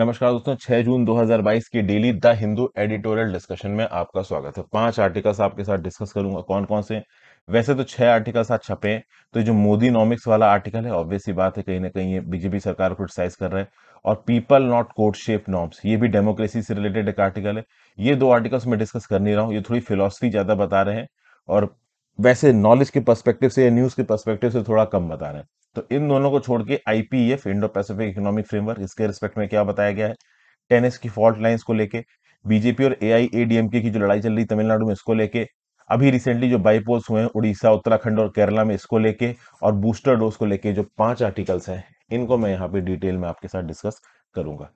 नमस्कार दोस्तों 6 जून 2022 की daily the Hindu editorial discussion में आपका स्वागत है पांच आर्टिकल्स आपके साथ डिस्कस करूंगा कौन कौन से वैसे तो छह आर्टिकल्स आज छपे तो जो मोदी नॉमिक्स वाला आर्टिकल है ऑब्वियसली बात है कहीं ना कहीं ये बीजेपी सरकार क्रिटिसाइज कर रहा है और people not court shape norms ये भी डेमोक्रेसी से रिलेटेड एक आर्टिकल है ये दो आर्टिकल्स मैं डिस्कस कर नहीं रहा हूँ ये थोड़ी फिलोसफी ज्यादा बता रहे हैं और वैसे नॉलेज के परस्पेक्टिव से या न्यूज के परस्पेक्टिव से थोड़ा कम बता रहे हैं तो इन दोनों को छोड़ के IPF Indo Pacific economic framework इसके रिस्पेक्ट में क्या बताया गया है टेनिस की फॉल्ट लाइन को लेके बीजेपी और एआईएडीएमके की जो लड़ाई चल रही तमिलनाडु में इसको लेके अभी रिसेंटली जो बाईपोल्स हुए हैं उड़ीसा उत्तराखंड और केरला में इसको लेके और बूस्टर डोज को लेके जो पांच आर्टिकल्स हैं इनको मैं यहाँ पे डिटेल में आपके साथ डिस्कस करूंगा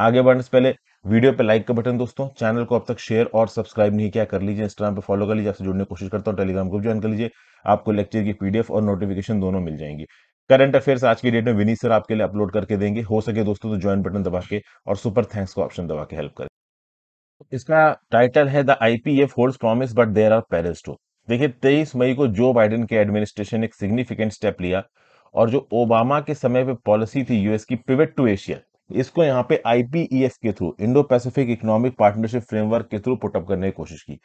आगे बढ़ने से पहले वीडियो पे लाइक का बटन दोस्तों चैनल को अब तक शेयर और सब्सक्राइब नहीं किया कर लीजिए इंस्टाग्राम पे फॉलो कर लीजिए आपसे जुड़ने की कोशिश करता हूँ टेलीग्राम ग्रुप ज्वाइन कर लीजिए आपको लेक्चर की पीडीएफ और नोटिफिकेशन दोनों मिल जाएंगी करंट अफेयर्स आज की डेट में विनीत सर आपके लिए अपलोड करके देंगे हो सके दोस्तों तो ज्वाइन बटन दबा के और सुपर थैंक्स का ऑप्शन दबा के हेल्प करें इसका टाइटल है the IPF holds promise but there are perils to देखिए 23 मई को जो बाइडेन के एडमिनिस्ट्रेशन एक सिग्निफिकेंट स्टेप लिया और जो ओबामा के समय पे पॉलिसी थी यूएस की पिवेट टू एशिया इसको यहाँ पे आईपीईएफ e के through Indo Pacific economic partnership framework के थ्रू पुटअप करने की कोशिश की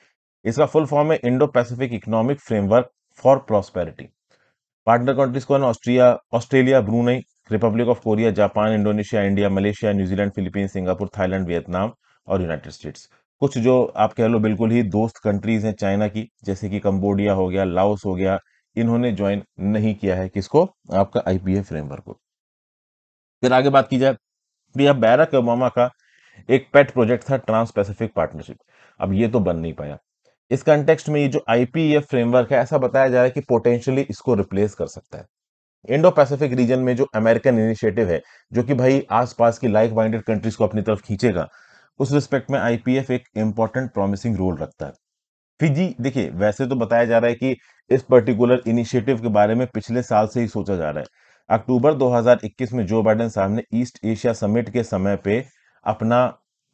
इसका फुल फॉर्म है Indo Pacific economic framework for prosperity partner countries कौन Austria Australia Brunei Republic of Korea Japan Indonesia India Malaysia New Zealand Philippines Singapore Thailand Vietnam और United States कुछ जो आप कह लो बिल्कुल ही दोस्त कंट्रीज हैं चाइना की जैसे कि कंबोडिया हो गया लाओस हो गया इन्होंने ज्वाइन नहीं किया है किसको आपका आईपीए फ्रेमवर्क को फिर आगे बात की जाए भैया बैरक ओबामा का एक पेट प्रोजेक्ट था ट्रांस पैसिफिक पार्टनरशिप अब ये तो बन नहीं पाया इस कंटेक्स्ट में ये जो आईपीए फ्रेमवर्क है ऐसा बताया जा रहा है कि पोटेंशियली इसको रिप्लेस कर सकता है इंडो पैसिफिक रीजन में जो अमेरिकन इनिशिएटिव है जो कि भाई आसपास की लाइक माइंडेड कंट्रीज को अपनी तरफ खींचेगा उस रिस्पेक्ट में आईपीएफ एक इंपॉर्टेंट प्रॉमिसिंग रोल रखता है फिजी देखिए वैसे तो बताया जा रहा है कि इस पर्टिकुलर इनिशिएटिव के बारे में पिछले साल से ही सोचा जा रहा है अक्टूबर 2021 में जो बाइडन साहब ने ईस्ट एशिया समिट के समय पे अपना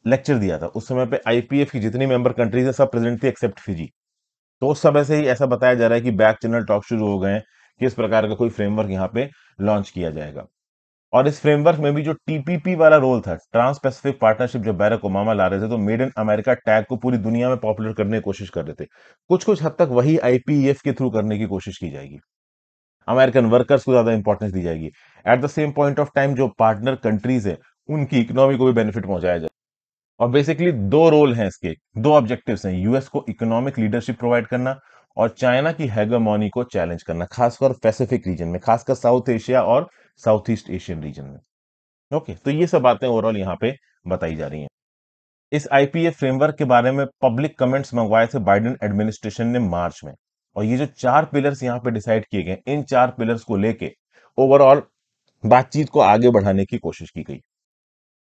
लेक्चर दिया था उस समय पे आईपीएफ की जितनी मेंबर कंट्रीज है सब प्रेजेंट थी एक्सेप्ट फिजी तो उस समय से ही ऐसा बताया जा रहा है कि बैक चैनल टॉक शुरू हो गए हैं कि इस प्रकार का कोई फ्रेमवर्क यहाँ पे लॉन्च किया जाएगा और इस फ्रेमवर्क में भी जो टीपीपी वाला रोल था ट्रांस पैसिफिक पार्टनरशिप जब बैरक ओबामा ला रहे थे तो मेड इन अमेरिका टैग को पूरी दुनिया में पॉपुलर करने की कोशिश कर रहे थे कुछ कुछ हद तक वही आईपीएफ के थ्रू करने की कोशिश की जाएगी अमेरिकन वर्कर्स को ज्यादा इंपॉर्टेंस दी जाएगी at the same point of time जो पार्टनर कंट्रीज है उनकी इकोनॉमी को भी बेनिफिट पहुंचाया जाए और बेसिकली दो रोल हैं इसके दो ऑब्जेक्टिव हैं यूएस को इकोनॉमिक लीडरशिप प्रोवाइड करना और चाइना की हैगोमोनी को चैलेंज करना खासकर पैसिफिक रीजन में खासकर साउथ एशिया और साउथ ईस्ट एशियन रीजन में ओके तो ये सब बातें ओवरऑल यहाँ पे बताई जा रही हैं इस आईपीए फ्रेमवर्क के बारे में पब्लिक कमेंट्स मंगवाए थे बाइडेन एडमिनिस्ट्रेशन ने मार्च में और ये जो चार पिलर्स यहाँ पे डिसाइड किए गए इन चार पिलर्स को लेके ओवरऑल बातचीत को आगे बढ़ाने की कोशिश की गई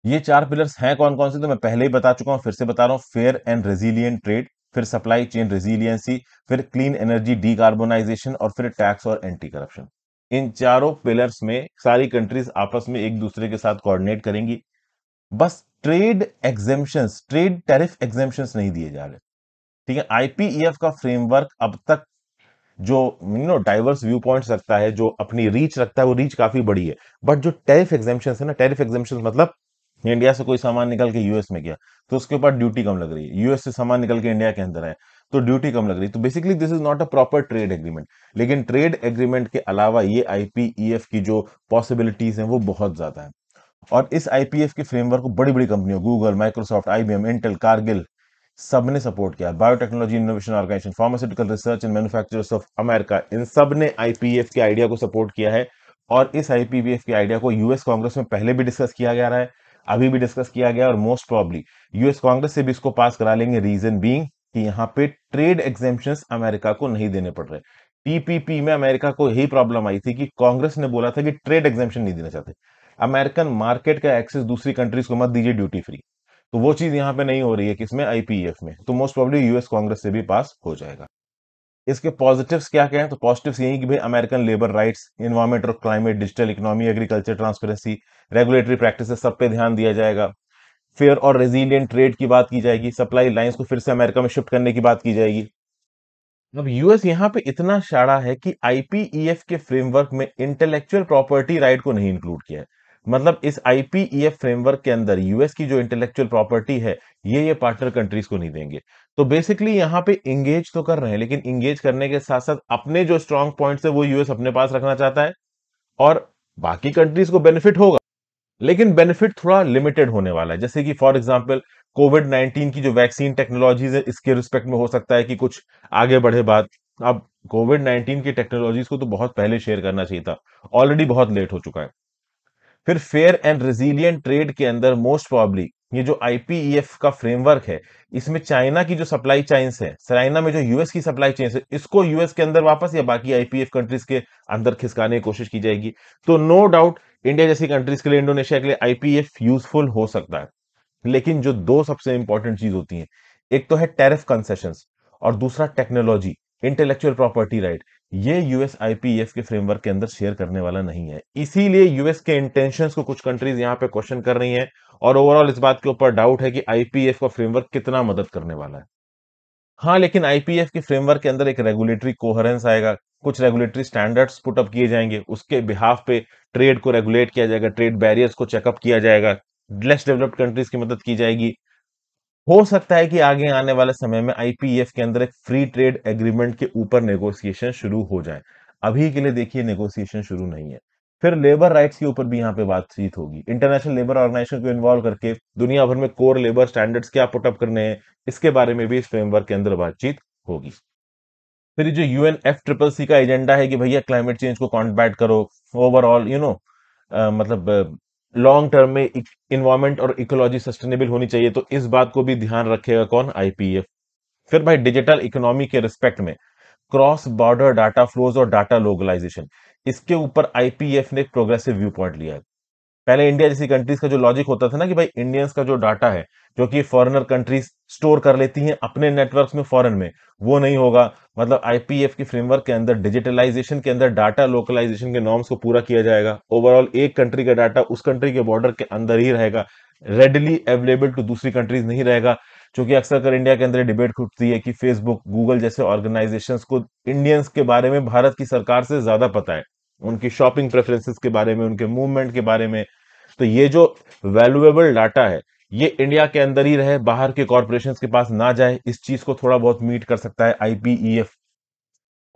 ये चार पिलर्स हैं कौन कौन से तो मैं पहले ही बता चुका हूँ फिर से बता रहा हूँ फेयर एंड रेजिलियंट ट्रेड फिर सप्लाई चेन रेजिलियंसी फिर क्लीन एनर्जी डीकार्बोनाइजेशन और फिर टैक्स और एंटी करप्शन इन चारों पिलर्स में सारी कंट्रीज आपस में एक दूसरे के साथ कोऑर्डिनेट करेंगी बस trade exemption trade tariff exemption नहीं दिए जा रहे ठीक है आईपीएफ e का फ्रेमवर्क अब तक जो you know diverse view point रखता है जो अपनी रीच रखता है वो रीच काफी बड़ी है बट जो टैरिफ एग्जेम्पन है ना टैरिफ एग्जेम्पन मतलब इंडिया से कोई सामान निकल के यूएस में गया तो उसके ऊपर ड्यूटी कम लग रही है यूएस से सामान निकल के इंडिया के अंदर आए तो ड्यूटी कम लग रही है तो basically this is not a proper trade agreement लेकिन ट्रेड एग्रीमेंट के अलावा ये आईपीईएफ e की जो पॉसिबिलिटीज हैं वो बहुत ज्यादा है और इस आईपीएफ e के फ्रेमवर्क को बड़ी बड़ी कंपनियों Google Microsoft IBM Intel Cargill सब ने सपोर्ट किया biotechnology innovation organisation pharmaceutical research and manufacturers of America इन सब ने आईपीएफ e के आइडिया को सपोर्ट किया है और इस आईपीबीएफ के आइडिया को यूएस कांग्रेस में पहले भी डिस्कस किया गया रहा है अभी भी डिस्कस किया गया और मोस्ट प्रॉब्ली यूएस कांग्रेस से भी इसको पास करा लेंगे रीजन बींग कि यहाँ पे ट्रेड एग्जेम्पन अमेरिका को नहीं देने पड़ रहे टीपीपी में अमेरिका को यही प्रॉब्लम आई थी कि कांग्रेस ने बोला था कि ट्रेड एग्जेम्पन नहीं देना चाहते अमेरिकन मार्केट का एक्सेस दूसरी कंट्रीज को मत दीजिए ड्यूटी फ्री तो वो चीज यहाँ पे नहीं हो रही है किसमें आईपीएफ e में तो मोस्ट प्रॉब्लम यूएस कांग्रेस से भी पास हो जाएगा इसके पॉजिटिव्स क्या क्या हैं तो पॉजिटिव्स यही कि भाई अमेरिकन लेबर राइट्स इन्वायरमेंट और climate digital economy agriculture transparency regulatory practice सब पे ध्यान दिया जाएगा फेयर और रेजिलियंट ट्रेड की बात की जाएगी सप्लाई लाइन्स को फिर से अमेरिका में शिफ्ट करने की बात की जाएगी अब यूएस यहाँ पे इतना शाड़ा है कि आईपीईएफ e के फ्रेमवर्क में इंटेलेक्चुअल प्रॉपर्टी राइट को नहीं इंक्लूड किया है मतलब इस आईपीईएफ फ्रेमवर्क e के अंदर यूएस की जो इंटेलेक्चुअल प्रॉपर्टी है ये ये पार्टनर कंट्रीज को नहीं देंगे तो बेसिकली यहाँ पे इंगेज तो कर रहे हैं लेकिन इंगेज करने के साथ साथ अपने जो स्ट्रॉन्ग पॉइंट है वो यूएस अपने पास रखना चाहता है और बाकी कंट्रीज को बेनिफिट होगा लेकिन बेनिफिट थोड़ा लिमिटेड होने वाला है जैसे कि फॉर एग्जाम्पल कोविड 19 की जो वैक्सीन टेक्नोलॉजीज है इसके रिस्पेक्ट में हो सकता है कि कुछ आगे बढ़े बात अब कोविड 19 की टेक्नोलॉजीज को तो बहुत पहले शेयर करना चाहिए था ऑलरेडी बहुत लेट हो चुका है फिर फेयर एंड रेजिलियंट ट्रेड के अंदर मोस्ट प्रॉब्ली ये जो आईपीएफ e का फ्रेमवर्क है इसमें चाइना की जो सप्लाई चेन्स है चाइना में जो यूएस की सप्लाई चेन्स है इसको यूएस के अंदर वापस या बाकी आईपीएफ कंट्रीज e के अंदर खिसकाने की कोशिश की जाएगी तो नो डाउट इंडिया जैसी कंट्रीज के लिए इंडोनेशिया के लिए आईपीएफ यूजफुल e हो सकता है लेकिन जो दो सबसे इंपॉर्टेंट चीज होती है एक तो है टेरिफ कंसेशन और दूसरा टेक्नोलॉजी इंटेलेक्चुअल प्रॉपर्टी राइट ये यूएस आईपीएफ के फ्रेमवर्क के अंदर शेयर करने वाला नहीं है इसीलिए यूएस के इंटेंशन को कुछ कंट्रीज यहाँ पे क्वेश्चन कर रही है और ओवरऑल इस बात के ऊपर डाउट है कि आईपीएफ का फ्रेमवर्क कितना मदद करने वाला है हाँ लेकिन आईपीएफ के फ्रेमवर्क के अंदर एक रेगुलेटरी कोहरेंस आएगा कुछ रेगुलेटरी स्टैंडर्ड्स पुटअप किए जाएंगे उसके बिहाफ पे ट्रेड को रेगुलेट किया जाएगा ट्रेड बैरियर्स को चेकअप किया जाएगा लेस डेवलप्ड कंट्रीज की मदद की जाएगी हो सकता है कि आगे आने वाले समय में आईपीएफ के अंदर एक फ्री ट्रेड एग्रीमेंट के ऊपर नेगोशिएशन शुरू हो जाए अभी के लिए देखिए नेगोशिएशन शुरू नहीं है फिर लेबर राइट्स के ऊपर भी यहाँ पे बातचीत होगी इंटरनेशनल लेबर ऑर्गेनाइजेशन को इन्वॉल्व करके दुनिया भर में कोर लेबर स्टैंडर्ड्स क्या पुटअप करने हैं इसके बारे में भी इस फ्रेमवर्क के अंदर बातचीत होगी फिर जो यूएन एफ ट्रिपल सी का एजेंडा है कि भैया क्लाइमेट चेंज को कॉन्ट्रैक्ट करो ओवरऑल यू नो मतलब लॉन्ग टर्म में इन्वायरमेंट और इकोलॉजी सस्टेनेबल होनी चाहिए तो इस बात को भी ध्यान रखेगा कौन आईपीएफ फिर भाई डिजिटल इकोनॉमी के रिस्पेक्ट में क्रॉस बॉर्डर डाटा फ्लोज और डाटा लोकलाइजेशन इसके ऊपर आईपीएफ ने प्रोग्रेसिव व्यू पॉइंट लिया है पहले इंडिया जैसी कंट्रीज का जो लॉजिक होता था ना कि भाई इंडियंस का जो डाटा है जो कि फॉरेनर कंट्रीज स्टोर कर लेती हैं अपने नेटवर्क में फॉरेन में वो नहीं होगा मतलब आईपीएफ के फ्रेमवर्क के अंदर डिजिटलाइजेशन के अंदर डाटा लोकलाइजेशन के नॉर्म्स को पूरा किया जाएगा ओवरऑल एक कंट्री का डाटा उस कंट्री के बॉर्डर के अंदर ही रहेगा रेडिली अवेलेबल टू दूसरी कंट्रीज नहीं रहेगा क्योंकि अक्सर कर इंडिया के अंदर डिबेट उठती है कि फेसबुक गूगल जैसे ऑर्गेनाइजेशन को इंडियंस के बारे में भारत की सरकार से ज्यादा पता है उनकी शॉपिंग प्रेफरेंसेस के बारे में उनके मूवमेंट के बारे में तो ये जो वैल्यूएबल डाटा है ये इंडिया के अंदर ही रहे बाहर के कॉरपोरेशन के पास ना जाए इस चीज को थोड़ा बहुत मीट कर सकता है आईपीईएफ e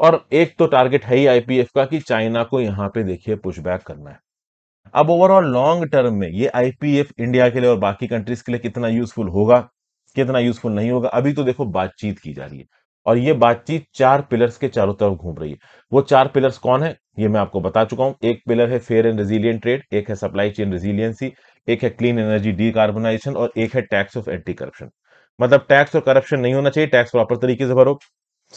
और एक तो टारगेट है ही आईपीएफ e का कि चाइना को यहां पे देखिए पुशबैक करना है अब ओवरऑल लॉन्ग टर्म में ये आईपीएफ इंडिया e के लिए और बाकी कंट्रीज के लिए कितना यूजफुल होगा कितना यूजफुल नहीं होगा अभी तो देखो बातचीत की जा रही है और ये बातचीत चार पिलर्स के चारों तरफ घूम रही है वो चार पिलर्स कौन है ये मैं आपको बता चुका हूं एक पिलर है फेयर एंड रेजिलियंट ट्रेड एक है सप्लाई चेन रेजिलियंसी एक है क्लीन एनर्जी डी और एक है टैक्स ऑफ एंटी करप्शन मतलब टैक्स और करप्शन नहीं होना चाहिए टैक्स प्रॉपर तरीके से भरो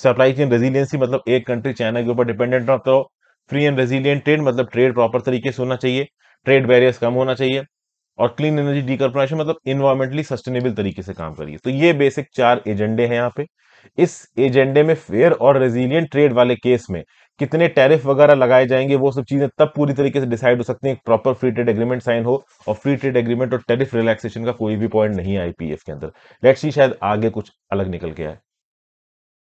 सप्लाई चेन रेजिलियंसी मतलब एक कंट्री चाइना के ऊपर डिपेंडेंट ना रहो फ्री एंड रेजिलियंट ट्रेड मतलब ट्रेड प्रॉपर तरीके से होना चाहिए ट्रेड बैरियर्स कम होना चाहिए और क्लीन एनर्जी डिकॉर्पोरेशन मतलब इन्वायरमेंटली सस्टेनेबल तरीके से काम करिए तो ये बेसिक चार एजेंडे हैं यहाँ पे इस एजेंडे में फेयर और रेजिलियंट ट्रेड वाले केस में कितने टैरिफ वगैरह लगाए जाएंगे वो सब चीजें तब पूरी तरीके से डिसाइड हो सकती हैं एक proper free trade agreement sign हो और फ्री ट्रेड एग्रीमेंट और टैरिफ रिलैक्सेशन का कोई भी पॉइंट नहीं है आईपीएफ के अंदर लेट सी शायद आगे कुछ अलग निकल के आए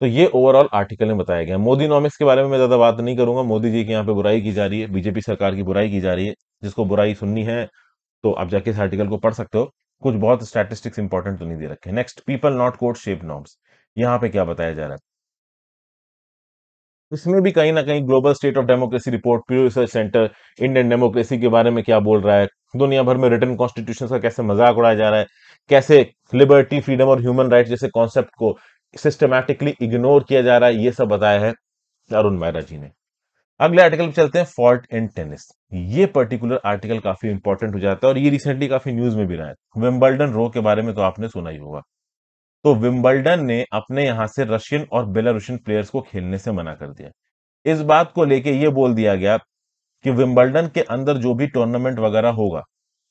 तो ये ओवरऑल आर्टिकल में बताया गया मोदी नॉमिक्स के बारे में मैं ज्यादा बात नहीं करूंगा मोदी जी की यहाँ पे बुराई की जा रही है बीजेपी सरकार की बुराई की जा रही है जिसको बुराई सुननी है तो आप जाके इस आर्टिकल को पढ़ सकते हो कुछ बहुत स्टैटिस्टिक्स इंपॉर्टेंट तो नहीं दे रखे next people not code shape norms यहाँ पे क्या बताया जा रहा है इसमें भी कहीं ना कहीं global state of democracy report Pew Research Center Indian democracy के बारे में क्या बोल रहा है दुनिया भर में रिटर्न कॉन्स्टिट्यूशन का कैसे मजाक उड़ाया जा रहा है कैसे लिबर्टी फ्रीडम और ह्यूमन राइट जैसे कॉन्सेप्ट को सिस्टमैटिकली इग्नोर किया जा रहा है ये सब बताया है अरुण मैरा जी ने अगले आर्टिकल पे चलते हैं फॉल्ट इन टेनिस ये पर्टिकुलर आर्टिकल काफी इंपॉर्टेंट हो जाता है और ये रिसेंटली काफी न्यूज में भी रहा है विम्बल्डन रो के बारे में तो आपने सुना ही होगा तो विम्बल्डन ने अपने यहां से रशियन और बेलारूशियन प्लेयर्स को खेलने से मना कर दिया इस बात को लेके ये बोल दिया गया कि विम्बल्डन के अंदर जो भी टूर्नामेंट वगैरह होगा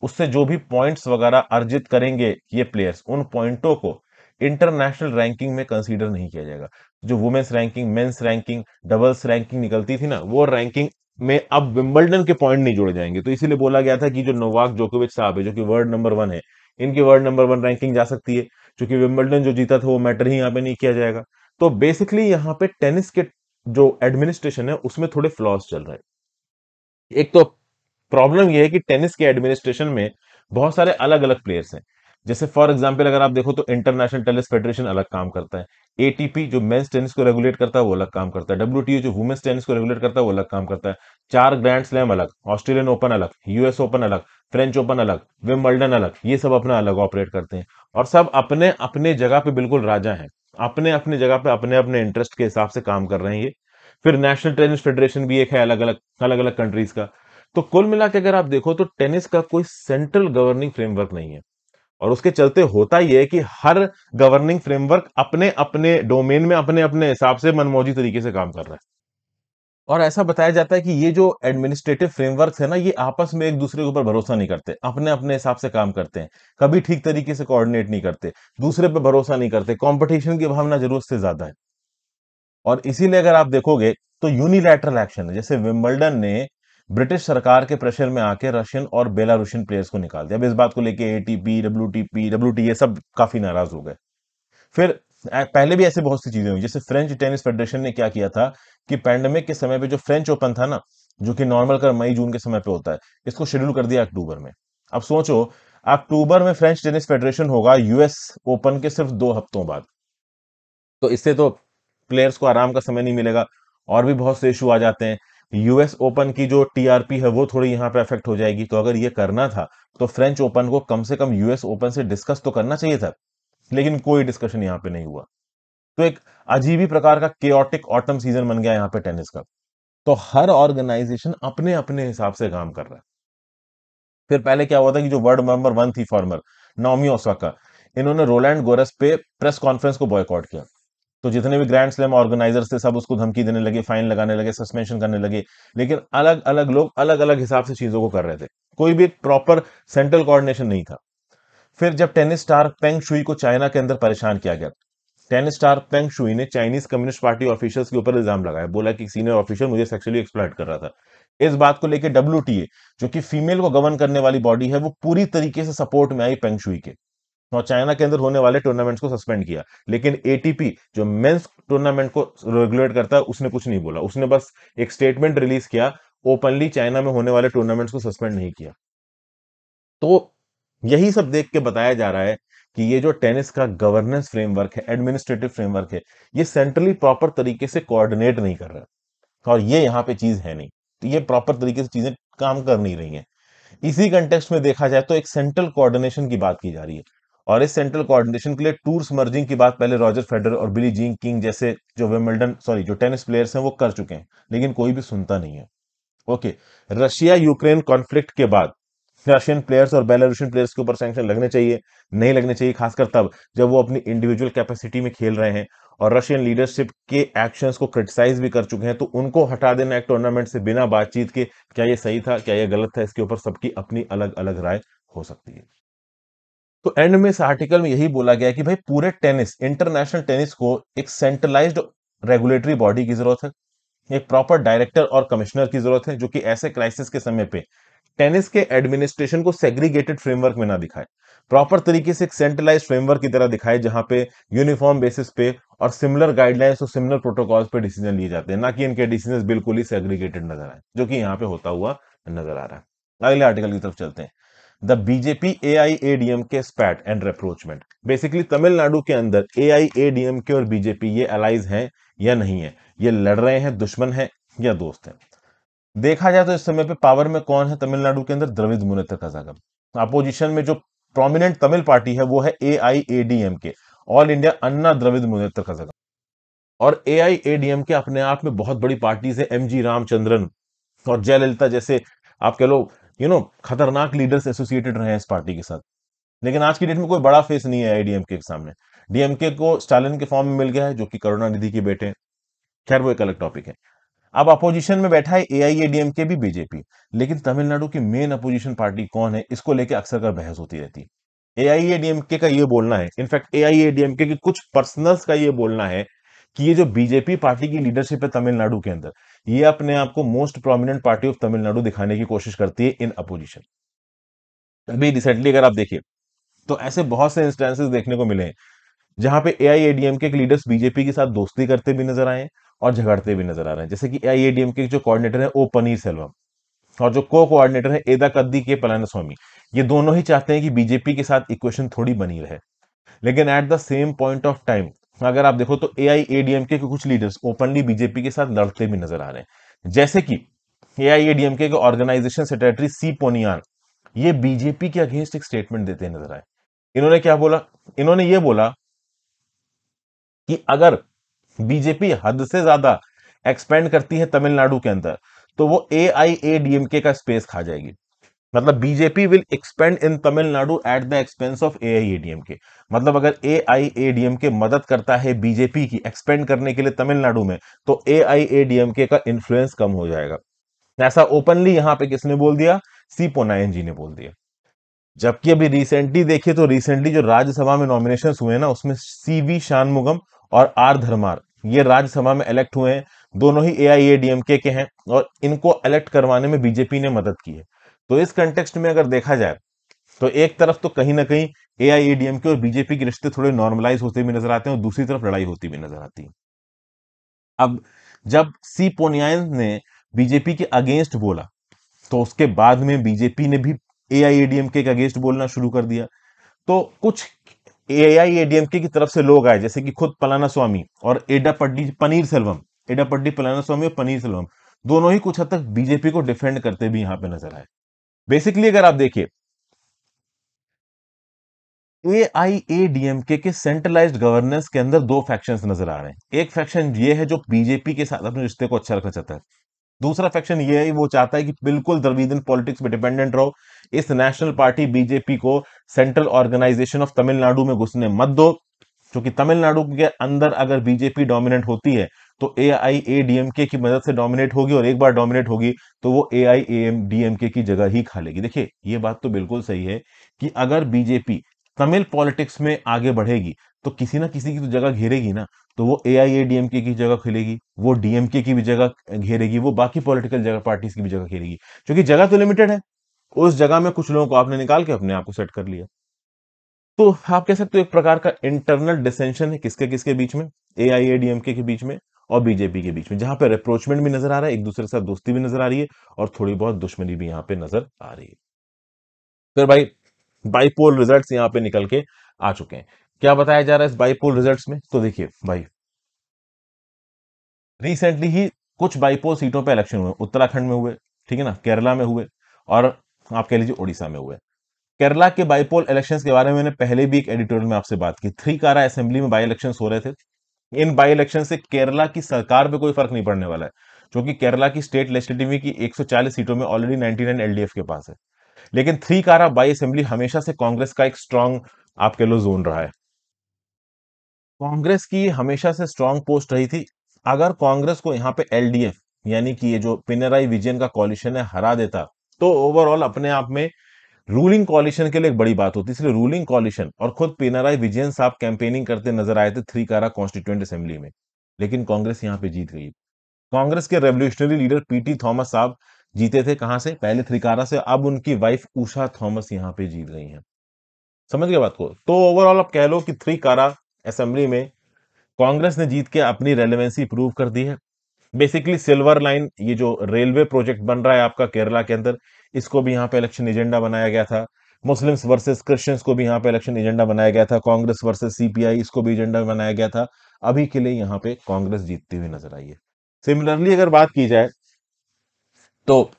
उससे जो भी पॉइंट्स वगैरह अर्जित करेंगे ये प्लेयर्स उन पॉइंटों को इंटरनेशनल रैंकिंग में कंसीडर नहीं किया जाएगा जो women's ranking men's ranking doubles ranking निकलती थी ना वो रैंकिंग में अब विम्बल्डन के पॉइंट नहीं जोड़े जाएंगे तो इसीलिए बोला गया था कि जो नोवाक जोकोविच साहब है जो कि वर्ल्ड नंबर वन है इनकी वर्ल्ड नंबर वन रैंकिंग जा सकती है क्योंकि विम्बल्डन जो जीता था वो मैटर ही यहाँ पे नहीं किया जाएगा तो बेसिकली यहाँ पे टेनिस के जो एडमिनिस्ट्रेशन है उसमें थोड़े फ्लॉस चल रहे हैं एक तो प्रॉब्लम यह है कि टेनिस के एडमिनिस्ट्रेशन में बहुत सारे अलग अलग प्लेयर्स हैं जैसे फॉर एग्जाम्पल अगर आप देखो तो इंटरनेशनल टेनिस फेडरेशन अलग काम करता है एटीपी जो मेंस टेनिस को रेगुलेट करता है वो अलग काम करता है डब्ल्यू जो वुमेन्स टेनिस को रेगुलेट करता है वो अलग काम करता है चार ग्रैंड स्लैम अलग ऑस्ट्रेलियन ओपन अलग यूएस ओपन अलग फ्रेंच ओपन अलग विम्बल्डन अलग ये सब अपना अलग ऑपरेट करते हैं और सब अपने अपने जगह पे बिल्कुल राजा हैं अपने अपने जगह पे अपने अपने इंटरेस्ट के हिसाब से काम कर रहे हैं ये फिर नेशनल टेनिस फेडरेशन भी एक है अलग अलग अलग अलग कंट्रीज का तो कुल मिला के अगर आप देखो तो टेनिस का कोई सेंट्रल गवर्निंग फ्रेमवर्क नहीं है और उसके चलते होता यह है कि हर गवर्निंग फ्रेमवर्क अपने अपने डोमेन में अपने अपने हिसाब से मनमौजी तरीके से काम कर रहा है और ऐसा बताया जाता है कि ये जो एडमिनिस्ट्रेटिव फ्रेमवर्क है ना ये आपस में एक दूसरे के ऊपर भरोसा नहीं करते अपने अपने हिसाब से काम करते हैं कभी ठीक तरीके से कोऑर्डिनेट नहीं करते दूसरे पर भरोसा नहीं करते कॉम्पिटिशन की भावना जरूरत से ज्यादा है और इसीलिए अगर आप देखोगे तो यूनिलैटरल एक्शन है जैसे विम्बल्डन ने ब्रिटिश सरकार के प्रेशर में आके रशियन और बेलारूसियन प्लेयर्स को निकाल दिया अब इस बात को लेके A T P W T P W T ये सब काफी नाराज हो गए फिर पहले भी ऐसे बहुत सी चीजें हुई जैसे फ्रेंच टेनिस फेडरेशन ने क्या किया था कि पैंडमिक के समय पे जो फ्रेंच ओपन था ना जो कि नॉर्मल कर मई जून के समय पे होता है इसको शेड्यूल कर दिया अक्टूबर में अब सोचो अक्टूबर में फ्रेंच टेनिस फेडरेशन होगा यूएस ओपन के सिर्फ दो हफ्तों बाद तो इससे तो प्लेयर्स को आराम का समय नहीं मिलेगा और भी बहुत से इशू आ जाते हैं यूएस ओपन की जो टीआरपी है वो थोड़ी यहाँ पे अफेक्ट हो जाएगी तो अगर ये करना था तो फ्रेंच ओपन को कम से कम यूएस ओपन से डिस्कस तो करना चाहिए था लेकिन कोई डिस्कशन यहाँ पे नहीं हुआ तो एक अजीब ही प्रकार का केटिक ऑटम सीजन बन गया यहाँ पे टेनिस का तो हर ऑर्गेनाइजेशन अपने अपने हिसाब से काम कर रहा है फिर पहले क्या हुआ था कि जो वर्ल्ड नंबर वन थी फॉर्मर नॉमी ओसाका इन्होंने रोलैंड गोरस पे प्रेस कॉन्फ्रेंस को बॉयकॉट किया तो जितने भी ग्रैंड स्लैम ऑर्गेनाइजर्स थे सब उसको धमकी देने लगे फाइन लगाने लगे सस्पेंशन करने लगे लेकिन अलग अलग लोग अलग अलग हिसाब से चीजों को कर रहे थे कोई भी एक प्रॉपर सेंट्रल कोऑर्डिनेशन नहीं था फिर जब टेनिस स्टार पेंग शुई को चाइना के अंदर परेशान किया गया टेनिस स्टार पेंग शुई ने चाइनीज कम्युनिस्ट पार्टी ऑफिशियल्स के ऊपर इल्जाम लगाया बोला कि सीनियर ऑफिशियल मुझे सेक्सुअली एक्सप्लॉइट कर रहा था इस बात को लेकर डब्ल्यू जो कि फीमेल को गवर्न करने वाली बॉडी है वो पूरी तरीके से सपोर्ट में आई पेंग शुई के और चाइना के अंदर होने वाले टूर्नामेंट्स को सस्पेंड किया लेकिन एटीपी जो मेंस टूर्नामेंट को रेगुलेट करता है उसने कुछ नहीं बोला उसने बस एक स्टेटमेंट रिलीज किया ओपनली चाइना में होने वाले टूर्नामेंट्स को सस्पेंड नहीं किया तो यही सब देख के बताया जा रहा है कि ये जो टेनिस का गवर्नेंस फ्रेमवर्क है एडमिनिस्ट्रेटिव फ्रेमवर्क है ये सेंट्रली प्रॉपर तरीके से कोऑर्डिनेट नहीं कर रहा और ये यहाँ पे चीज है नहीं तो ये प्रॉपर तरीके से चीजें काम कर नहीं रही हैं इसी कंटेक्स्ट में देखा जाए तो एक सेंट्रल कोऑर्डिनेशन की बात की जा रही है और इस सेंट्रल कोऑर्डिनेशन के लिए टूर्स मर्जिंग की बात पहले रॉजर फेडर और बिली जिंग किंग जैसे जो वेमिल्टन सॉरी जो टेनिस प्लेयर्स हैं वो कर चुके हैं लेकिन कोई भी सुनता नहीं है ओके रशिया यूक्रेन कॉन्फ्लिक्ट के बाद रशियन प्लेयर्स और बेलारूसियन प्लेयर्स के ऊपर सैंक्शन लगने चाहिए नहीं लगने चाहिए खासकर तब जब वो अपनी इंडिविजुअल कैपेसिटी में खेल रहे हैं और रशियन लीडरशिप के एक्शंस को क्रिटिसाइज भी कर चुके हैं तो उनको हटा देना एक टूर्नामेंट से बिना बातचीत के क्या ये सही था क्या ये गलत था इसके ऊपर सबकी अपनी अलग अलग राय हो सकती है तो एंड में इस आर्टिकल में यही बोला गया कि भाई पूरे टेनिस इंटरनेशनल टेनिस को एक सेंट्रलाइज्ड रेगुलेटरी बॉडी की जरूरत है एक प्रॉपर डायरेक्टर और कमिश्नर की जरूरत है जो कि ऐसे क्राइसिस के समय पे टेनिस के एडमिनिस्ट्रेशन को सेग्रीगेटेड फ्रेमवर्क में ना दिखाए प्रॉपर तरीके से एक सेंट्रलाइज फ्रेमवर्क की तरह दिखाए जहां पे यूनिफॉर्म बेसिस पे और सिमिलर गाइडलाइंस और सिमिलर प्रोटोकॉल्स पे डिसीजन लिए जाते हैं ना कि इनके डिसीजन बिल्कुल ही सेग्रीगेटेड नजर आए जो कि यहाँ पे होता हुआ नजर आ रहा है अगले आर्टिकल की तरफ चलते हैं the BJP A I A D M K spat and rapprochement basically Tamil Nadu के अंदर ए आई ए डी एम के और बीजेपी ये अलाइज हैं या नहीं है ये लड़ रहे हैं दुश्मन हैं या दोस्त हैं देखा जाए तो इस समय पे पावर में कौन है तमिलनाडु के अंदर द्रविद मुनेत्र कजागम अपोजिशन में जो प्रोमिनेंट तमिल पार्टी है वो है A I A D M K all India Anna Dravida Munnetra Kazhagam और A I A D M के अपने आप में बहुत बड़ी पार्टीज है एम जी रामचंद्रन और जयललिता जैसे आप कह लो यू नो खतरनाक लीडर्स एसोसिएटेड रहे हैं इस पार्टी के साथ लेकिन आज की डेट में कोई बड़ा फेस नहीं है डीएमके के सामने डीएमके को स्टालिन के फॉर्म में मिल गया है जो कि करुणा निधि के बेटे खैर वो एक अलग टॉपिक है अब अपोजिशन में बैठा है एआईएडीएमके भी बीजेपी लेकिन तमिलनाडु की मेन अपोजिशन पार्टी कौन है इसको लेकर अक्सर कर बहस होती रहती है एआईएडीएमके का ये बोलना है इनफैक्ट एआईएडीएमके के कुछ पर्सनल्स का ये बोलना है कि ये जो बीजेपी पार्टी की लीडरशिप है तमिलनाडु के अंदर ये अपने आप को most prominent party of Tamil Nadu दिखाने की कोशिश करती है इन अपोजिशन अभी रिसेंटली अगर आप देखिए तो ऐसे बहुत से इंस्टेंसेस देखने को मिले हैं जहां पे एआईएडीएम के लीडर्स बीजेपी के साथ दोस्ती करते भी नजर आए और झगड़ते भी नजर आ रहे हैं जैसे कि एआईएडीएम के जो कोऑर्डिनेटर है ओ पनीर सेल्वम और जो को कोऑर्डिनेटर है एदा कद्दी के पलानस्वामी ये दोनों ही चाहते हैं कि बीजेपी के साथ इक्वेशन थोड़ी बनी रहे लेकिन at the same point of time अगर आप देखो तो ए आई एम के कुछ लीडर्स ओपनली बीजेपी के साथ लड़ते भी नजर आ रहे हैं जैसे कि A I A D M K organisation secretary C Ponnaiyan ये बीजेपी के अगेंस्ट एक स्टेटमेंट देते नजर आए इन्होंने क्या बोला इन्होंने ये बोला कि अगर बीजेपी हद से ज्यादा एक्सपेंड करती है तमिलनाडु के अंदर तो वो A I A D M के का स्पेस खा जाएगी मतलब BJP will expand in Tamil Nadu at the expense of AIADM K मतलब अगर एआईएडीएम के मदद करता है बीजेपी की एक्सपेंड करने के लिए तमिलनाडु में तो एम के का इन्फ्लुएंस कम हो जाएगा ऐसा ओपनली यहां पे किसने बोल दिया सी पोनायन जी ने बोल दिया जबकि अभी रिसेंटली देखिए तो रिसेंटली जो राज्यसभा में नॉमिनेशन हुए ना उसमें सी वी शानमुगम और आर धर्मार ये राज्यसभा में इलेक्ट हुए हैं दोनों ही एआईएडीएमके के हैं और इनको इलेक्ट करवाने में बीजेपी ने मदद की है तो इस कंटेक्स्ट में अगर देखा जाए तो एक तरफ तो कहीं ना कहीं ए आई e के और बीजेपी के रिश्ते थोड़े नॉर्मलाइज होते भी नजर आते हैं और दूसरी तरफ लड़ाई होती भी नजर आती है अब जब सी पोनियान ने बीजेपी के अगेंस्ट बोला तो उसके बाद में बीजेपी ने भी ए आई e के अगेंस्ट बोलना शुरू कर दिया तो कुछ ए आई e के की तरफ से लोग आए जैसे कि खुद पलाना स्वामी और एडापड्डी पनीर सेल्वम एडापड्डी पलाना स्वामी और पनीर सेल्वम दोनों ही कुछ हद तक बीजेपी को डिफेंड करते भी यहाँ पे नजर आए बेसिकली अगर आप देखिए ए आई ए डीएमके के सेंट्रलाइज्ड गवर्नेंस के अंदर दो फैक्शन नजर आ रहे हैं एक फैक्शन ये है जो बीजेपी के साथ अपने रिश्ते को अच्छा रखना चाहता है दूसरा फैक्शन ये है वो चाहता है कि बिल्कुल द्रविदन पॉलिटिक्स में डिपेंडेंट रहो इस नेशनल पार्टी बीजेपी को सेंट्रल ऑर्गेनाइजेशन ऑफ तमिलनाडु में घुसने मत दो क्योंकि तमिलनाडु के अंदर अगर बीजेपी डोमिनेंट होती है तो ए I A D M K की मदद से डोमिनेट होगी और एक बार डोमिनेट होगी तो वो A I A M D M K की जगह ही खा लेगी देखिए ये बात तो बिल्कुल सही है कि अगर बीजेपी तमिल पॉलिटिक्स में आगे बढ़ेगी तो किसी ना किसी की तो जगह घेरेगी ना तो वो A I A D M K की जगह खेलेगी वो डीएमके की भी जगह घेरेगी वो बाकी पॉलिटिकल जगह पार्टीज की भी जगह घेरेगी क्योंकि जगह तो लिमिटेड है उस जगह में कुछ लोगों को आपने निकाल के अपने आप को सेट कर लिया तो आप कह सकते हो एक प्रकार का इंटरनल डिसेंशन है किसके किसके बीच में ए आई ए डी एम के बीच में और बीजेपी के बीच में जहां पर रिप्रोचमेंट भी नजर आ रहा है एक दूसरे के साथ दोस्ती भी नजर आ रही है और थोड़ी बहुत दुश्मनी भी यहां पर नजर आ रही है फिर तो भाई बाईपोल रिजल्ट यहां पर निकल के आ चुके हैं क्या बताया जा रहा है इस बाईपोल रिजल्ट में तो देखिए भाई रिसेंटली ही कुछ बाईपोल सीटों पर इलेक्शन हुए उत्तराखंड में हुए ठीक है ना केरला में हुए और आप कह लीजिए ओडिशा में हुए केरला के बाईपोल इलेक्शन के बारे में मैंने पहले भी एक एडिटोरियल में आपसे बात की थ्री कारा असेंबली में बाई इलेक्शन हो रहे थे इन बाई इलेक्शन से केरला की सरकार पे कोई फर्क नहीं पड़ने वाला है क्योंकि केरला की स्टेट लेजिस्लेटिव की 140 सीटों में ऑलरेडी 99 एलडीएफ के पास है लेकिन थ्री कारा बाई असेंबली हमेशा से कांग्रेस का एक स्ट्रांग आप कह लो जोन रहा है कांग्रेस की हमेशा से स्ट्रांग पोस्ट रही थी अगर कांग्रेस को यहाँ पे एलडीएफ यानी कि ये जो पिनराई विजयन का कॉलिशन है हरा देता तो ओवरऑल अपने आप में रूलिंग कॉलिशन के लिए एक बड़ी बात होती है इसलिए रूलिंग कॉलिशन और खुद पिनाराई विजयन साहब कैंपेनिंग करते नजर आए थे थ्री कारा कॉन्स्टिट्यूंट असेंबली में लेकिन कांग्रेस यहाँ पे जीत गई कांग्रेस के रेवोल्यूशनरी लीडर पीटी थॉमस साहब जीते थे कहां से पहले थ्रिकारा से अब उनकी वाइफ उषा थॉमस यहाँ पे जीत गई हैं समझ गए बात को तो ओवरऑल आप कह लो कि थ्रिकारा असेंबली में कांग्रेस ने जीत के अपनी रेलिवेंसी प्रूव कर दी है बेसिकली सिल्वर लाइन ये जो रेलवे प्रोजेक्ट बन रहा है आपका केरला के अंदर इसको भी यहाँ पे इलेक्शन एजेंडा बनाया गया था मुस्लिम्स वर्सेस क्रिश्चियंस को भी यहाँ पे इलेक्शन एजेंडा बनाया गया था कांग्रेस वर्सेस सीपीआई इसको भी एजेंडा बनाया गया था अभी के लिए यहाँ पे कांग्रेस जीतती हुई नजर आई है सिमिलरली अगर बात की जाए तो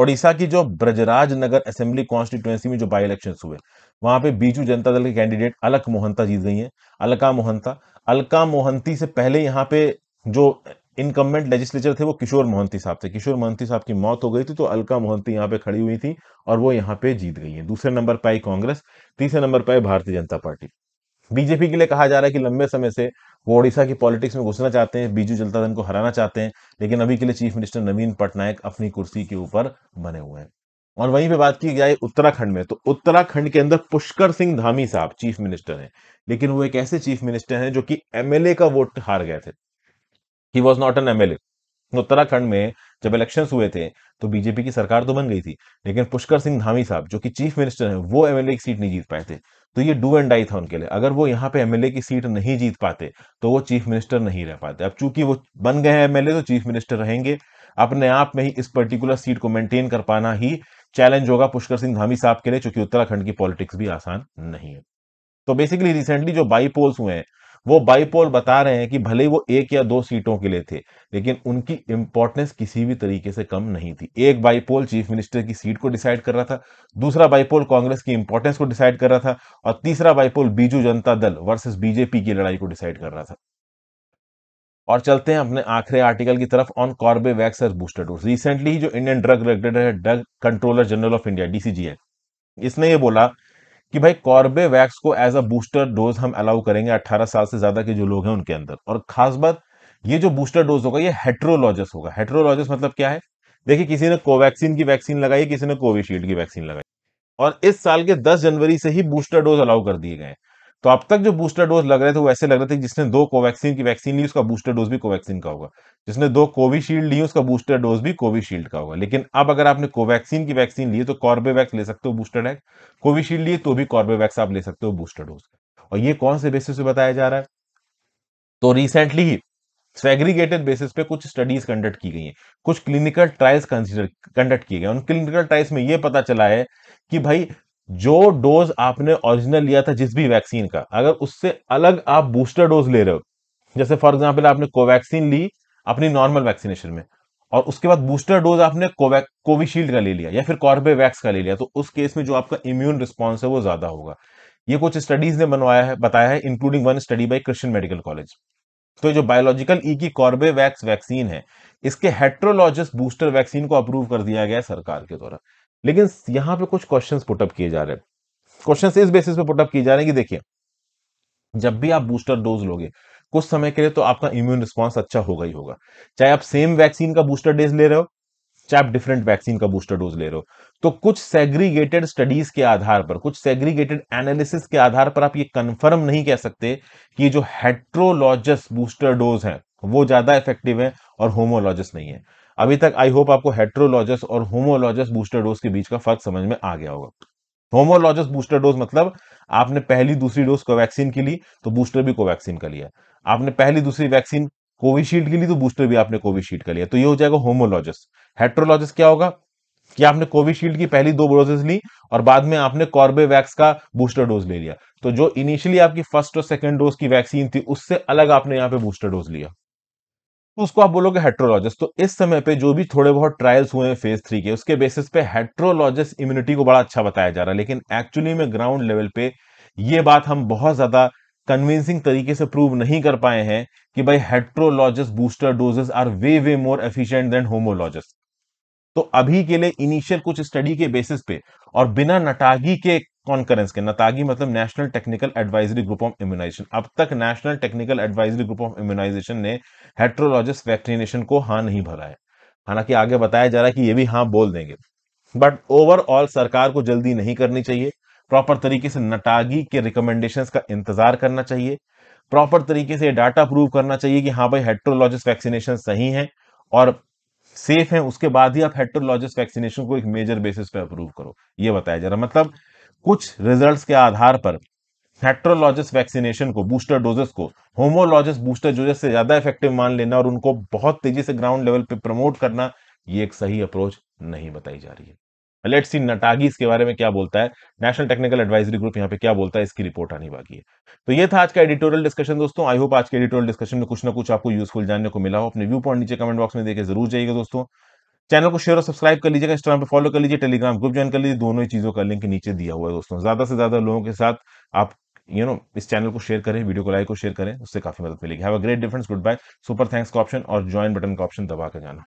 ओडिशा की जो ब्रजराज नगर असेंबली कॉन्स्टिट्युएंसी में जो बाई इलेक्शन हुए वहां पे बीजू जनता दल के कैंडिडेट अलक मोहंता जीत गई हैं अलका मोहंता अलका मोहंती से पहले यहाँ पे जो इनकम्बेंट लेजिस्लेचर थे वो किशोर मोहंती साहब थे किशोर मोहंती साहब की मौत हो गई थी तो अलका मोहंती यहाँ पे खड़ी हुई थी और वो यहाँ पे जीत गई है दूसरे नंबर पर आई कांग्रेस तीसरे नंबर पर आई भारतीय जनता पार्टी बीजेपी के लिए कहा जा रहा है कि लंबे समय से वो ओडिशा की पॉलिटिक्स में घुसना चाहते हैं बीजू जनता दल को हराना चाहते हैं लेकिन अभी के लिए चीफ मिनिस्टर नवीन पटनायक अपनी कुर्सी के ऊपर बने हुए हैं और वहीं पे बात की जाए उत्तराखंड में तो उत्तराखंड के अंदर पुष्कर सिंह धामी साहब चीफ मिनिस्टर हैं लेकिन वो एक ऐसे चीफ मिनिस्टर हैं जो कि एमएलए का वोट हार गए थे he was not an M A Uttarakhand में जब इलेक्शन हुए थे तो बीजेपी की सरकार तो बन गई थी लेकिन पुष्कर सिंह धामी साहब जो कि चीफ मिनिस्टर हैं वो एमएलए की सीट नहीं जीत पाए थे तो ये डू एंड डाई था उनके लिए अगर वो यहाँ पे एमएलए की सीट नहीं जीत पाते तो वो चीफ मिनिस्टर नहीं रह पाते अब चूंकि वो बन गए हैं एमएलए तो चीफ मिनिस्टर रहेंगे अपने आप में ही इस पर्टिकुलर सीट को मेंटेन कर पाना ही चैलेंज होगा पुष्कर सिंह धामी साहब के लिए चूंकि उत्तराखंड की पॉलिटिक्स भी आसान नहीं है तो बेसिकली रिसेंटली जो बाई पोल्स हुए हैं वो बाईपोल बता रहे हैं कि भले वो एक या दो सीटों के लिए थे लेकिन उनकी इंपॉर्टेंस किसी भी तरीके से कम नहीं थी एक बाईपोल चीफ मिनिस्टर की सीट को डिसाइड कर रहा था दूसरा बाईपोल कांग्रेस की इंपॉर्टेंस को डिसाइड कर रहा था और तीसरा बाईपोल बीजू जनता दल वर्सेस बीजेपी की लड़ाई को डिसाइड कर रहा था और चलते हैं अपने आखिरी आर्टिकल की तरफ on Corbevax as booster dose recently जो इंडियन ड्रग रेगुलेटर है drug controller general of India DCGI इसने ये बोला कि भाई कॉर्बेवैक्स को एज अ बूस्टर डोज हम अलाउ करेंगे 18 साल से ज्यादा के जो लोग हैं उनके अंदर और खास बात ये जो बूस्टर डोज होगा ये हेट्रोलॉजस होगा हेट्रोलॉजस मतलब क्या है देखिए किसी ने कोवैक्सीन की वैक्सीन लगाई किसी ने कोविशील्ड की वैक्सीन लगाई और इस साल के 10 जनवरी से ही बूस्टर डोज अलाउ कर दिए गए तो अब तक जो बूस्टर डोज लग रहे थे वो ऐसे लग रहे थे जिसने दो कोवैक्सीन की वैक्सीन ली उसका बूस्टर डोज भी कोवैक्सीन का होगा जिसने दो कोविशील्ड ली उसका बूस्टर डोज भी कोविशील्ड का होगा लेकिन अब अगर आपने कोवैक्सीन की वैक्सीन ली तो कॉर्बेवैक्स ले सकते हो बूस्टर डैक कोविशील्ड लिए तो भी कॉर्बेवैक्स आप ले सकते हो बूस्टर डोज और ये कौन से बेसिस पे बताया जा रहा है तो रिसेंटली ही सेग्रीगेटेड बेसिस पे कुछ स्टडीज कंडक्ट की गई हैं कुछ क्लिनिकल ट्रायल्स कंसिडर कंडक्ट किए गए उन क्लिनिकल ट्रायल्स में ये पता चला है कि भाई जो डोज आपने ओरिजिनल लिया था जिस भी वैक्सीन का अगर उससे अलग आप बूस्टर डोज ले रहे हो जैसे फॉर एग्जाम्पल आपने कोवैक्सीन ली अपनी नॉर्मल वैक्सीनेशन में और उसके बाद बूस्टर डोज आपने कोविशील्ड का ले लिया या फिर कॉर्बेवैक्स का ले लिया तो उस केस में जो आपका इम्यून रिस्पॉन्स है वो ज्यादा होगा ये कुछ स्टडीज ने बनवाया है बताया है including one study by Christian Medical College तो जो बायोलॉजिकल ई e की कॉर्बेवैक्स वैक्सीन है इसके हेट्रोलॉजिस बूस्टर वैक्सीन को अप्रूव कर दिया गया सरकार के द्वारा लेकिन यहां पे कुछ क्वेश्चंस पुटअप किए जा रहे हैं क्वेश्चंस इस बेसिस पे पुटअप किए जा रहे हैं कि देखिए जब भी आप बूस्टर डोज लोगे कुछ समय के लिए तो आपका इम्यून रिस्पॉन्स अच्छा होगा ही होगा चाहे आप सेम वैक्सीन का बूस्टर डोज ले रहे हो चाहे आप डिफरेंट वैक्सीन का बूस्टर डोज ले रहे हो तो कुछ सेग्रीगेटेड स्टडीज के आधार पर कुछ सेग्रीगेटेड एनालिसिस के आधार पर आप ये कंफर्म नहीं कह सकते कि जो हेट्रोलॉजस बूस्टर डोज है वो ज्यादा इफेक्टिव है और होमोलॉजिस नहीं है अभी तक आई होप आपको हेट्रोलॉजस और होमोलॉजस बूस्टर डोज के बीच का फर्क समझ में आ गया होगा होमोलॉजस बूस्टर डोज मतलब आपने पहली दूसरी डोज कोवैक्सीन की ली तो बूस्टर भी कोवैक्सीन का लिया आपने पहली दूसरी वैक्सीन कोविशील्ड की ली तो बूस्टर भी आपने कोविशील्ड का लिया तो ये हो जाएगा होमोलॉजस हेट्रोलॉजस क्या होगा कि आपने कोविशील्ड की पहली दो डोजेस ली और बाद में आपने कॉर्बेवैक्स का बूस्टर डोज ले लिया तो जो इनिशियली आपकी फर्स्ट और सेकेंड डोज की वैक्सीन थी उससे अलग आपने यहाँ पे बूस्टर डोज लिया तो उसको आप बोलोगे हेट्रोलॉजिस तो इस समय पे जो भी थोड़े बहुत ट्रायल्स हुए हैं फेज थ्री के उसके बेसिस पे हेट्रोलॉजिस इम्यूनिटी को बड़ा अच्छा बताया जा रहा है लेकिन एक्चुअली में ग्राउंड लेवल पे ये बात हम बहुत ज्यादा कन्विंसिंग तरीके से प्रूव नहीं कर पाए हैं कि भाई heterologous booster doses are way way more efficient than homologous तो अभी के लिए इनिशियल कुछ स्टडी के बेसिस पे और बिना नटागी के कॉन्करेंस के नटागी मतलब national technical advisory group of immunisation अब तक national technical advisory group of immunisation ने हेट्रोलॉजिस्ट वैक्सीनेशन को हाँ नहीं भरा है हालांकि आगे बताया जा रहा है कि ये भी हाँ बोल देंगे बट ओवरऑल सरकार को जल्दी नहीं करनी चाहिए प्रॉपर तरीके से नटागी के रिकमेंडेशन का इंतजार करना चाहिए प्रॉपर तरीके से डाटा प्रूव करना चाहिए कि हाँ भाई हेट्रोलॉजिस्ट वैक्सीनेशन सही है और सेफ है उसके बाद ही आप हेट्रोलॉजिस्ट वैक्सीनेशन को एक मेजर बेसिस पे अप्रूव करो ये बताया जा रहा है मतलब कुछ रिजल्ट्स के आधार पर हेट्रोलॉजिस्ट वैक्सीनेशन को बूस्टर डोजेस को होमोलॉजिस्ट बूस्टर डोजेस से ज्यादा इफेक्टिव मान लेना और उनको बहुत तेजी से ग्राउंड लेवल पे प्रमोट करना ये एक सही अप्रोच नहीं बताई जा रही है लेट सी नटागी इसके बारे में क्या बोलता है नेशनल टेक्निकल एडवाइजरी ग्रुप यहाँ पे क्या बोलता है इसकी रिपोर्ट आनी बाकी है तो ये था आज का एडिटोरियल डिस्कशन दोस्तों आई होप आज के एडिटोरियल डिस्कशन में कुछ ना कुछ आपको यूजफुल जानने को मिला हो अपने व्यू पॉइंट नीचे कमेंट बॉक्स में देखे जरूर जाइएगा दोस्तों चैनल को शेयर और सब्सक्राइब कर लीजिएगा इंस्टाग्राम पर फॉलो कर लीजिए टेलीग्राम ग्रुप ज्वाइन कर लीजिए दोनों ही चीजों का लिंक नीचे दिया हुआ है दोस्तों ज्यादा से ज्यादा लोगों के साथ आप यू नो इस चैनल को शेयर करें वीडियो को लाइक और शेयर करें उससे काफी मदद मिलेगी have a great difference good bye super thanks का ऑप्शन और ज्वाइन बटन का ऑप्शन दबाकर जाना